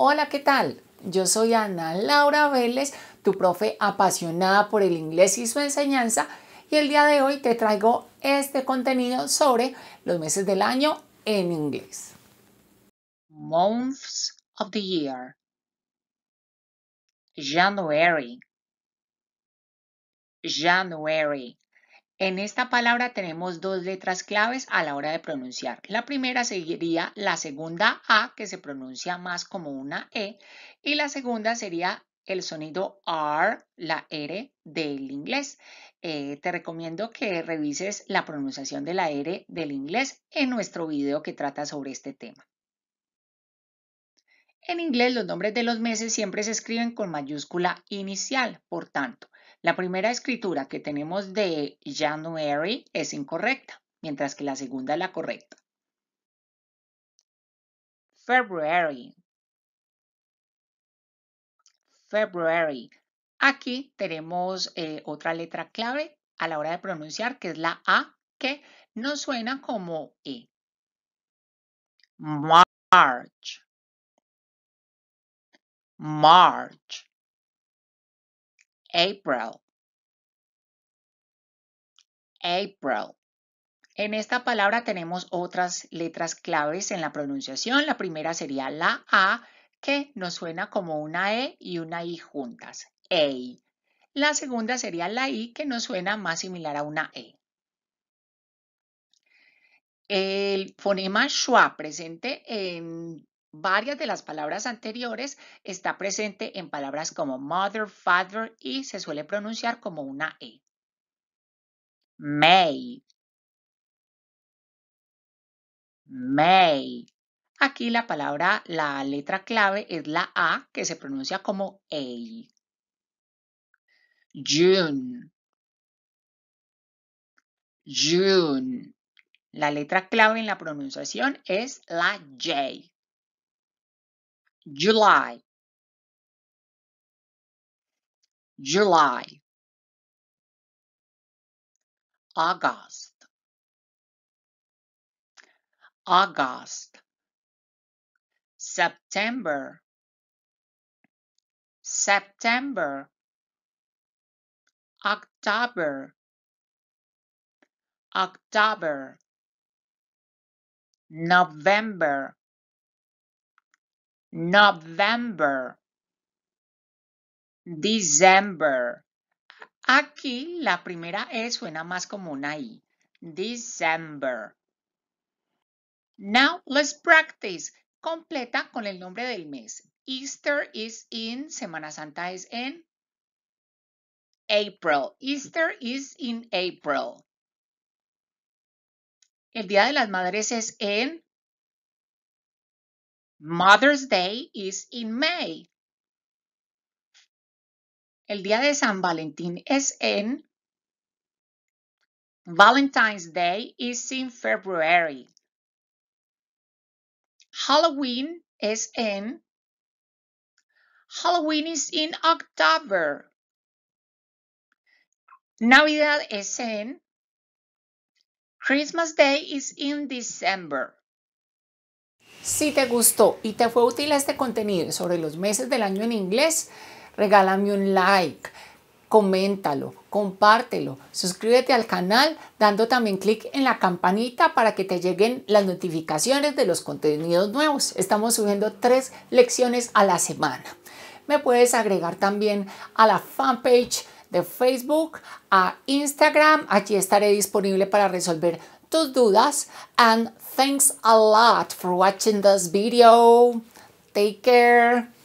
Hola, ¿qué tal? Yo soy Ana Laura Vélez, tu profe apasionada por el inglés y su enseñanza, y el día de hoy te traigo este contenido sobre los meses del año en inglés. Months of the year. January. January. En esta palabra tenemos dos letras claves a la hora de pronunciar. La primera sería la segunda A, que se pronuncia más como una E, y la segunda sería el sonido R, la R del inglés. Eh, te recomiendo que revises la pronunciación de la R del inglés en nuestro video que trata sobre este tema. En inglés los nombres de los meses siempre se escriben con mayúscula inicial, por tanto, la primera escritura que tenemos de January es incorrecta, mientras que la segunda es la correcta. February. February. Aquí tenemos eh, otra letra clave a la hora de pronunciar, que es la A, que no suena como E. March. March. April. April. En esta palabra tenemos otras letras claves en la pronunciación. La primera sería la A, que nos suena como una E y una I juntas. EI. La segunda sería la I, que nos suena más similar a una E. El fonema schwa presente en varias de las palabras anteriores está presente en palabras como mother, father y se suele pronunciar como una E. May. May. Aquí la palabra, la letra clave es la A que se pronuncia como A. June. June. La letra clave en la pronunciación es la J. July, July, August, August, September, September, October, October, November, November. December. Aquí la primera E suena más como una I. December. Now let's practice. Completa con el nombre del mes. Easter is in, Semana Santa es en April. Easter is in April. El Día de las Madres es en Mother's Day is in May. El día de San Valentín es en Valentine's Day is in February. Halloween is in Halloween is in October. Navidad is in Christmas Day is in December. Si te gustó y te fue útil este contenido sobre los meses del año en inglés, regálame un like, coméntalo, compártelo, suscríbete al canal dando también clic en la campanita para que te lleguen las notificaciones de los contenidos nuevos. Estamos subiendo tres lecciones a la semana. Me puedes agregar también a la fanpage de Facebook a Instagram. aquí estaré disponible para resolver tus dudas. And thanks a lot for watching this video. Take care.